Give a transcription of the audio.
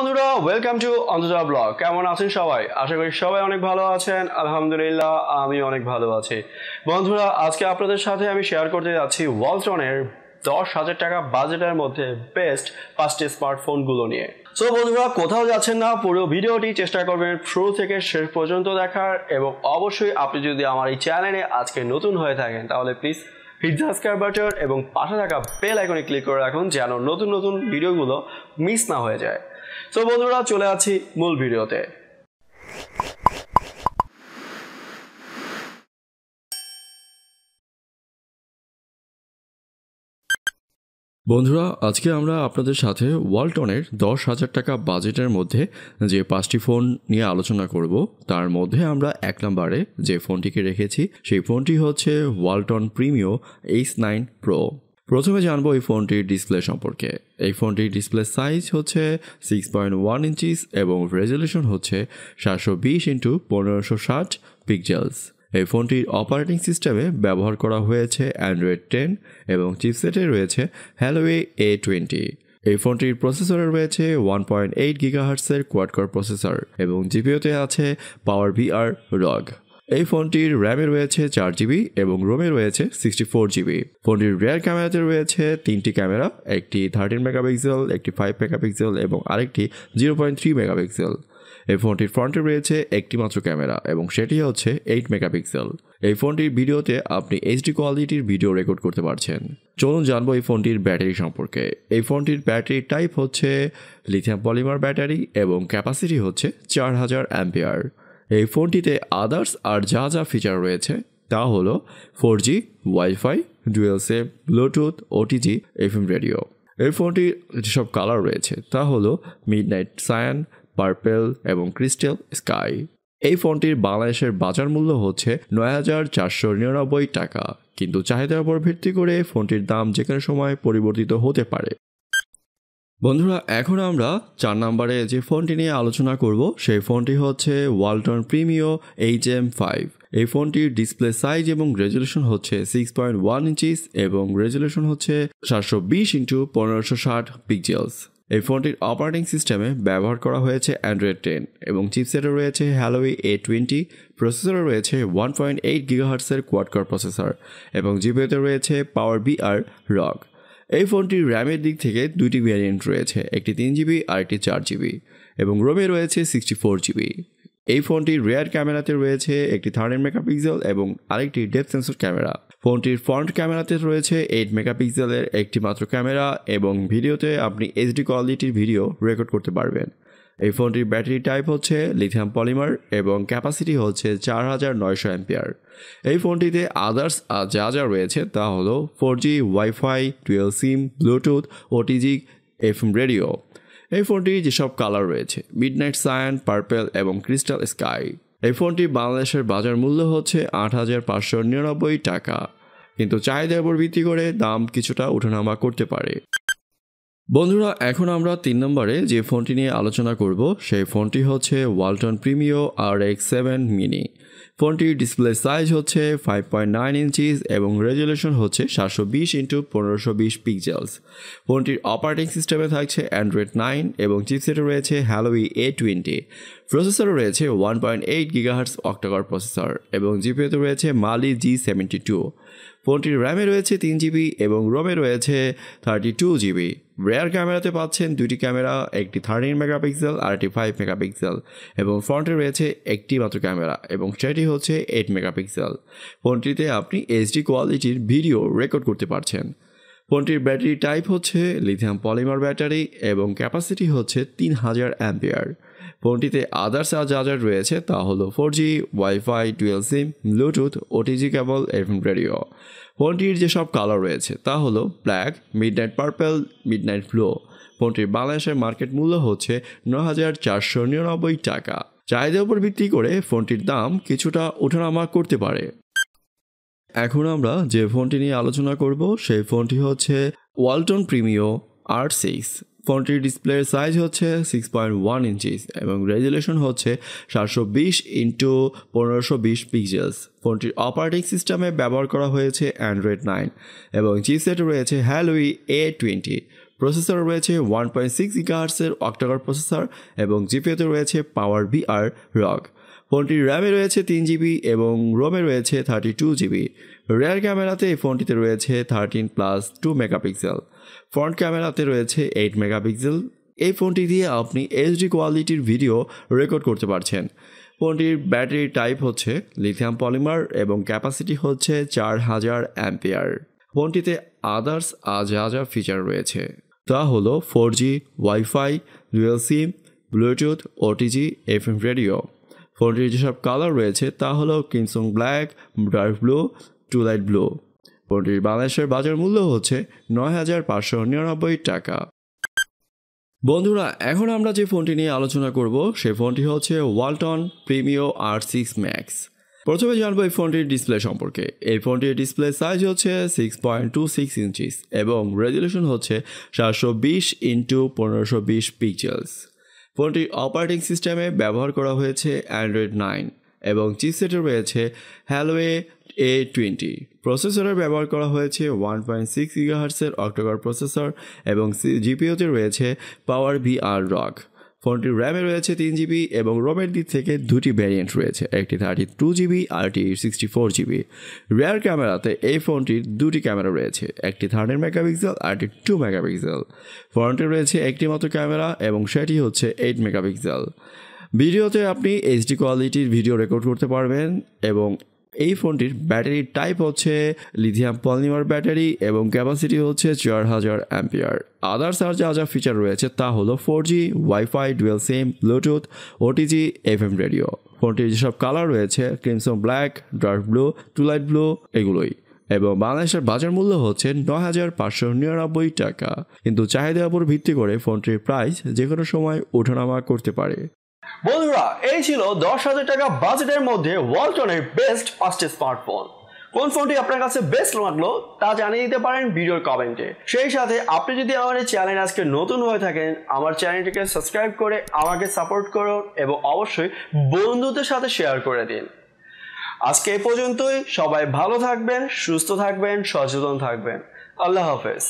বন্ধুরা welcome to অন্তজা blog কেমন আছেন সবাই আশা করি সবাই অনেক ভালো আছেন আলহামদুলিল্লাহ আমি অনেক ভালো আছি বন্ধুরা আজকে আপনাদের সাথে আমি শেয়ার করতে যাচ্ছি ওয়ালটনের দশ হাজার টাকা বাজেটের মধ্যে বেস্ট পাঁচটি স্মার্টফোনগুলো নিয়ে সো বন্ধুরা কোথাও যাচ্ছেন না পুরো ভিডিওটি চেষ্টা করবেন শুরু থেকে শেষ পর্যন্ত দেখার এবং অবশ্যই আপনি যদি আমার এই চ্যানেলে আজকে নতুন হয়ে থাকেন তাহলে প্লিজ হিট সাবস্ক্রাইব বাটন এবং পাশে থাকা বেল আইকনে ক্লিক করে রাখুন যেন নতুন নতুন ভিডিওগুলো মিস না হয়ে যায় তো বন্ধুরা চলে আছি মূল ভিডিওতে বন্ধুরা আজকে আমরা আপনাদের সাথে ওয়ালটনের দশ হাজার টাকা বাজেটের মধ্যে যে পাঁচটি ফোন নিয়ে আলোচনা করব তার মধ্যে আমরা এক নম্বরে যে ফোনটিকে রেখেছি সেই ফোনটি হচ্ছে Walton Primo H nine Pro প্রথমে জানবো এই ফোনটির ডিসপ্লে সম্পর্কে এই ফোনটির ডিসপ্লে সাইজ হচ্ছে সিক্স পয়েন্ট ওয়ান ইঞ্চিস এবং রেজলিউশন হচ্ছে সাতশো বিশ ইন্টু পনেরোশো ষাট পিকজেলস এই ফোনটির অপারেটিং সিস্টেমে ব্যবহার করা হয়েছে অ্যান্ড্রয়েড টেন এবং চিপসেটে রয়েছে হ্যালোয়ে এ টোয়েন্টি এই ফোনটির প্রসেসরে রয়েছে ওয়ান পয়েন্ট এইট গিগাহার্সের কোয়াডকর প্রসেসর এবং জিপিওতে আছে পাওয়ার বিআর রগ এই ফোনটির র্যামে রয়েছে চার জিবি এবং রোমে রয়েছে সিক্সটি ফোর জিবি ফোনটির রিয়ার ক্যামেরাতে রয়েছে তিনটি ক্যামেরা একটি থার্টিন মেগাপিক্সেল একটি ফাইভ মেগাপিক্সেল এবং আরেকটি জিরো পয়েন্ট থ্রি মেগাপিক্সেল এই ফোনটির ফ্রন্টে রয়েছে একটি মাত্র ক্যামেরা এবং সেটি হচ্ছে এইট মেগাপিক্সেল এই ফোনটির ভিডিওতে আপনি এইচডি কোয়ালিটির ভিডিও রেকর্ড করতে পারছেন চলুন জানবো এই ফোনটির ব্যাটারি সম্পর্কে এই ফোনটির ব্যাটারি টাইপ হচ্ছে লিথিয়াম পলিমার ব্যাটারি এবং ক্যাপাসিটি হচ্ছে চার হাজার অ্যাম্পিয়ার এই ফোনটিতে আদার্স আর যা যা ফিচার রয়েছে তা হলো four G wifi dual sim Bluetooth OTG F M radio এই ফোনটির যেসব কালার রয়েছে তা হলো মিড নাইট সায়ান পার্পেল এবং ক্রিস্টাল স্কাই এই ফোনটির বাংলাদেশের বাজার মূল্য হচ্ছে নয় হাজার চারশো নিরানব্বই টাকা কিন্তু চাহিদার উপর ভিত্তি করে ফোনটির দাম কোনো সময় পরিবর্তিত হতে পারে বন্ধুরা এখন আমরা চার নাম্বারে যে ফোনটি নিয়ে আলোচনা করব সেই ফোনটি হচ্ছে Walton Primo H M five এই ফোনটির ডিসপ্লে সাইজ এবং রেজুলেশন হচ্ছে সিক্স পয়েন্ট ওয়ান ইঞ্চিস এবং রেজুলেশন হচ্ছে সাতশো বিশ ইন্টু পনেরোশো ষাট পিকজেলস এই ফোনটির অপারেটিং সিস্টেমে ব্যবহার করা হয়েছে অ্যান্ড্রয়েড টেন এবং চিপসেটে রয়েছে হ্যালোই এ টোয়েন্টি প্রসেসরে রয়েছে ওয়ান পয়েন্ট এইট গিগাহার্সের কোয়াডকর প্রসেসর এবং জিপিওতে রয়েছে পাওয়ার বিআর রক এই ফোনটির র্যামের দিক থেকে দুইটি ভ্যারিয়েন্ট রয়েছে একটি তিন জিবি আর একটি চার জিবি এবং রোমে রয়েছে সিক্সটি ফোর জিবি এই ফোনটি রেয়ার ক্যামেরাতে রয়েছে একটি থার্টিন মেগাপিক্সেল এবং আরেকটি ডেপ সেন্সর ক্যামেরা ফোনটির ফ্রন্ট ক্যামেরাতে রয়েছে এইট মেগাপিক্সেলের একটি মাত্র ক্যামেরা এবং ভিডিওতে আপনি এইচডি কোয়ালিটির ভিডিও রেকর্ড করতে পারবেন এই ফোনটির ব্যাটারি টাইপ হচ্ছে লিথিয়াম পলিমার এবং ক্যাপাসিটি হচ্ছে চার হাজার নয়শো অ্যাম্পিয়ার এই ফোনটিতে আদার্স যা যা রয়েছে তা হলো four G wifi dual sim Bluetooth OTG F radio এই ফোনটির যেসব কালার রয়েছে মিড নাইট সায়ান পার্পেল এবং ক্রিস্টাল স্কাই এই ফোনটি বাংলাদেশের বাজার মূল্য হচ্ছে আট হাজার পাঁচশো নিরানব্বই টাকা কিন্তু চাহিদার উপর ভিত্তি করে দাম কিছুটা উঠানামা করতে পারে বন্ধুরা এখন আমরা তিন নম্বরে যে ফোনটি নিয়ে আলোচনা করব সেই ফোনটি হচ্ছে Walton Primo R X seven mini ফোনটির ডিসপ্লে সাইজ হচ্ছে ফাইভ পয়েন্ট নাইন ইঞ্চিস এবং রেজুলেশন হচ্ছে সাতশো বিশ ইন্টু পনেরোশো বিশ পিকজেলস ফোনটির অপারেটিং সিস্টেমে থাকছে অ্যান্ড্রয়েড নাইন এবং চিপসেটে রয়েছে হ্যালোই এ টোয়েন্টি প্রসেসরও রয়েছে one point eight gigahertz octa core processor এবং জিপিওতে রয়েছে মালি জি সেভেন্টি টু ফোনটির র্যামে রয়েছে তিন জিবি এবং রোমে রয়েছে থার্টি টু জিবি রেয়ার ক্যামেরাতে পাচ্ছেন দুটি ক্যামেরা একটি থার্টিন মেগাপিক্সেল আর একটি ফাইভ মেগাপিক্সেল এবং ফ্রন্টে রয়েছে একটি মাত্র ক্যামেরা এবং সেটি হচ্ছে এইট মেগাপিক্সেল ফোনটিতে আপনি এইচডি কোয়ালিটির ভিডিও রেকর্ড করতে পারছেন ফোনটির ব্যাটারি টাইপ হচ্ছে লিথিয়াম পলিমার ব্যাটারি এবং ক্যাপাসিটি হচ্ছে তিন হাজার অ্যাম্পিয়ার ফোনটিতে আদার্স যা যা রয়েছে তা হলো four G wifi dual sim Bluetooth OTG কেবল এফএম রেডিও ফোনটির যেসব কালার রয়েছে তা হলো black midnight purple midnight blue ফোনটির বাংলাদেশের মার্কেট মূল্য হচ্ছে ন হাজার চারশো নিরানব্বই টাকা চাহিদার উপর ভিত্তি করে ফোনটির দাম কিছুটা ওঠানামা করতে পারে এখন আমরা যে ফোনটি নিয়ে আলোচনা করব সেই ফোনটি হচ্ছে ওয়ালটন প্রিমিও আর সিক্স ফোনটির ডিসপ্লের সাইজ হচ্ছে সিক্স পয়েন্ট ওয়ান ইঞ্চিস এবং রেজুলেশন হচ্ছে সাতশো বিশ ইন্টু পনেরোশো বিশ পিকজেলস ফোনটির অপারেটিং সিস্টেমে ব্যবহার করা হয়েছে অ্যান্ড্রয়েড নাইন এবং চিপসেটে রয়েছে হ্যালোই এ টোয়েন্টি প্রসেসর রয়েছে ওয়ান পয়েন্ট সিক্স গিগাহার্সের অক্টাগর প্রসেসর এবং জিপিওতে রয়েছে পাওয়ার বিআর রক ফোনটির র্যামে রয়েছে তিন জিবি এবং রোমে রয়েছে থার্টি টু জিবি রেয়ার ক্যামেরাতে এই ফোনটিতে রয়েছে thirteen plus two megapixel front ক্যামেরাতে রয়েছে এইট মেগাপিক্সেল এই ফোনটি দিয়ে আপনি এইচডি কোয়ালিটির ভিডিও রেকর্ড করতে পারছেন ফোনটির ব্যাটারি টাইপ হচ্ছে লিথিয়াম পলিমার এবং ক্যাপাসিটি হচ্ছে চার হাজার অ্যাম্পিয়ার ফোনটিতে আদার্স আজ যা যা ফিচার রয়েছে তা হলো four G wifi dual sim Bluetooth OTG F M radio ফোনটির যেসব কালার রয়েছে তা হলো crimson black dark blue to light blue পণ্যটির বাংলাদেশের বাজার মূল্য হচ্ছে নয় হাজার পাঁচশো নিরানব্বই টাকা বন্ধুরা এখন আমরা যে ফোনটি নিয়ে আলোচনা করব সে ফোনটি হচ্ছে Walton Primo R six Max প্রথমে জানবো এই ফোনটির ডিসপ্লে সম্পর্কে এই ফোনটির ডিসপ্লে সাইজ হচ্ছে six point two six inches এবং রেজলিউশন হচ্ছে সাতশো বিশ ইন্টু পনেরোশো বিশ পিকচার্স ফোনটির অপারেটিং সিস্টেমে ব্যবহার করা হয়েছে অ্যান্ড্রয়েড নাইন এবং চিপসেটে রয়েছে হ্যালোয়ে এ টোয়েন্টি প্রসেসরের ব্যবহার করা হয়েছে ওয়ান পয়েন্ট সিক্স গিগাহার্সের অক্টোগর প্রসেসর এবং জিপিওতে রয়েছে পাওয়ার ভি আর রক ফোনটির র্যামে রয়েছে তিন জিবি এবং রোমের দিক থেকে দুটি ভ্যারিয়েন্ট রয়েছে একটি থার্টি টু জিবি আর একটি সিক্সটি ফোর জিবি রেয়ার ক্যামেরাতে এই ফোনটির দুটি ক্যামেরা রয়েছে একটি থার্টিন মেগাপিক্সেল আর একটি টু মেগাপিক্সেল ফোনটি রয়েছে একটি মাত্র ক্যামেরা এবং সেটি হচ্ছে এইট মেগাপিক্সেল ভিডিওতে আপনি এইচডি কোয়ালিটির ভিডিও রেকর্ড করতে পারবেন এবং এই ফোনটির ব্যাটারির টাইপ হচ্ছে লিথিয়াম পলিমার ব্যাটারি এবং ক্যাপাসিটি হচ্ছে চার হাজার অ্যাম্পিয়ার আদার্স আর যা যা ফিচার রয়েছে তা হলো four G wifi dual sim Bluetooth OTG F M radio ফোনটির যেসব কালার রয়েছে crimson black dark blue to light blue এগুলোই এবং বাংলাদেশের বাজার মূল্য হচ্ছে ন হাজার পাঁচশো নিরানব্বই টাকা কিন্তু চাহিদার উপর ভিত্তি করে ফোনটির প্রাইস যে কোনো সময় ওঠানামা করতে পারে বন্ধুরা এই ছিল দশ হাজার টাকা বাজেটের মধ্যে ওয়ালটনের বেস্ট ফার্স্ট স্মার্টফোন কোন ফোনটি আপনার কাছে বেস্ট লাগলো তা জানিয়ে দিতে পারেন ভিডিওর কমেন্টে সেই সাথে আপনি যদি আমার এই চ্যানেল আজকে নতুন হয়ে থাকেন আমার চ্যানেলটিকে সাবস্ক্রাইব করে আমাকে সাপোর্ট করুন এবং অবশ্যই বন্ধুদের সাথে শেয়ার করে দিন আজকে এ পর্যন্তই সবাই ভালো থাকবেন সুস্থ থাকবেন সচেতন থাকবেন আল্লাহ হাফেজ